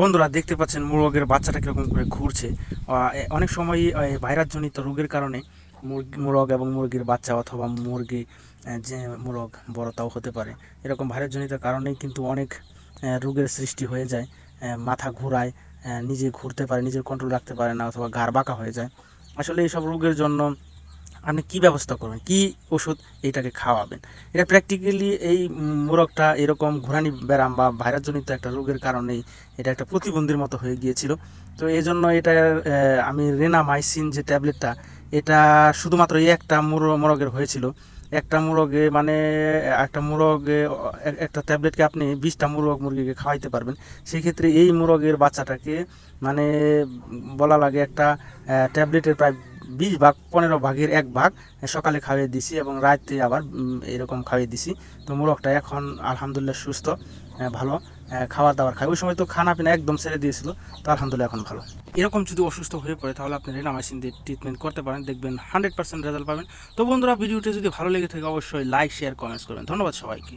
বন্ধুরা দেখতে পাচ্ছেন মুরগের বাচ্চাটা কীরকম করে ঘুরছে অনেক সময় ভাইরাসজনিত রোগের কারণে মুরগি মুরগ এবং মুরগির বাচ্চা অথবা মুরগি যে মোরগ বড়তাও হতে পারে এরকম ভাইরাসজনিত কারণেই কিন্তু অনেক রোগের সৃষ্টি হয়ে যায় মাথা ঘুরায় নিজে ঘুরতে পারে নিজের কন্ট্রোল রাখতে পারে না অথবা ঘাড় বাঁকা হয়ে যায় আসলে এইসব রোগের জন্য আপনি কি ব্যবস্থা করবেন কি ওষুধ এটাকে খাওয়াবেন এটা প্র্যাকটিক্যালি এই মোরগটা এরকম ঘোরানি ব্যারাম বা ভাইরাসজনিত একটা রোগের কারণে এটা একটা প্রতিবন্ধীর মতো হয়ে গিয়েছিল তো এই জন্য এটা আমি রেনামাইসিন যে ট্যাবলেটটা এটা শুধুমাত্র এই একটা মোরগের হয়েছিল একটা মুরগে মানে একটা মুরগে একটা ট্যাবলেটকে আপনি বিশটা মুরগ মুরগিকে খাওয়াইতে পারবেন সেক্ষেত্রে এই মুরগের বাচ্চাটাকে মানে বলা লাগে একটা ট্যাবলেটের প্রায় বিশ ভাগ পনেরো ভাগের এক ভাগ সকালে খাইয়ে দিছি এবং রাতে আবার এরকম খাইয়ে দিছি তো মোরগটা এখন আলহামদুলিল্লাহ সুস্থ ভালো খাবার দাবার খায় ওই সময় তো খানা পিনা একদম ছেড়ে দিয়েছিল তো আলহামদুলিল্লাহ এখন ভালো এরকম যদি অসুস্থ হয়ে পড়ে তাহলে আপনি রেনামাইসিন দিয়ে ট্রিটমেন্ট করতে পারেন দেখবেন হান্ড্রেড পার্সেন্ট রেজাল্ট পাবেন তো বন্ধুরা ভিডিওটি যদি ভালো লেগে থাকে অবশ্যই লাইক শেয়ার কমেন্টস করবেন ধন্যবাদ সবাইকে